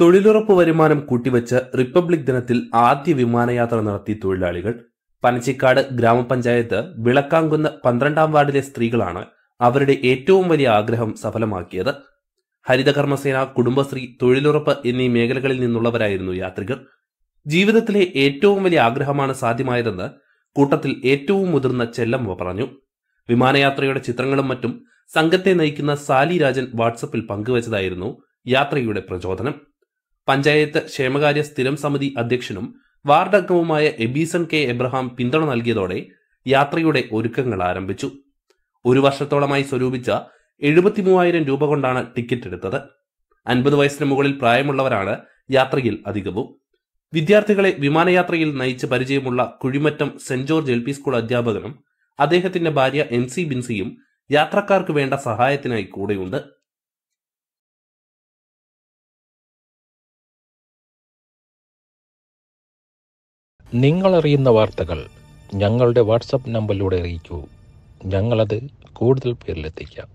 തൊഴിലുറപ്പ് വരുമാനം കൂട്ടിവച്ച് റിപ്പബ്ലിക് ദിനത്തിൽ ആദ്യ വിമാനയാത്ര നടത്തി തൊഴിലാളികൾ പനച്ചിക്കാട് ഗ്രാമപഞ്ചായത്ത് വിളക്കാങ്കുന്ന് പന്ത്രണ്ടാം വാർഡിലെ സ്ത്രീകളാണ് അവരുടെ ഏറ്റവും വലിയ ആഗ്രഹം സഫലമാക്കിയത് ഹരിതകർമ്മസേന കുടുംബശ്രീ തൊഴിലുറപ്പ് എന്നീ മേഖലകളിൽ നിന്നുള്ളവരായിരുന്നു യാത്രികർ ജീവിതത്തിലെ ഏറ്റവും വലിയ ആഗ്രഹമാണ് സാധ്യമായതെന്ന് കൂട്ടത്തിൽ ഏറ്റവും മുതിർന്ന ചെല്ലമ്മ പറഞ്ഞു വിമാനയാത്രയുടെ ചിത്രങ്ങളും മറ്റും സംഘത്തെ നയിക്കുന്ന സാലി രാജൻ വാട്സപ്പിൽ പങ്കുവച്ചതായിരുന്നു യാത്രയുടെ പ്രചോദനം പഞ്ചായത്ത് ക്ഷേമകാര്യ സ്ഥിരം സമിതി അധ്യക്ഷനും വാർഡ് അംഗവുമായ എബീസൺ കെ എബ്രഹാം പിന്തുണ നൽകിയതോടെ യാത്രയുടെ ഒരുക്കങ്ങൾ ആരംഭിച്ചു ഒരു വർഷത്തോളമായി സ്വരൂപിച്ച എഴുപത്തിമൂവായിരം രൂപ കൊണ്ടാണ് ടിക്കറ്റ് എടുത്തത് അൻപത് വയസ്സിന് മുകളിൽ പ്രായമുള്ളവരാണ് യാത്രയിൽ അധികവും വിദ്യാർത്ഥികളെ വിമാനയാത്രയിൽ നയിച്ച് പരിചയമുള്ള Kuzhimattom saint George L P school അധ്യാപകനും അദ്ദേഹത്തിന്റെ ഭാര്യ എം സി ബിൻസിയും യാത്രക്കാർക്ക് വേണ്ട സഹായത്തിനായി കൂടെയുണ്ട് നിങ്ങളറിയുന്ന വാർത്തകൾ ഞങ്ങളുടെ വാട്സപ്പ് നമ്പറിലൂടെ അറിയിക്കൂ ഞങ്ങളത് കൂടുതൽ പേരിലെത്തിക്കാം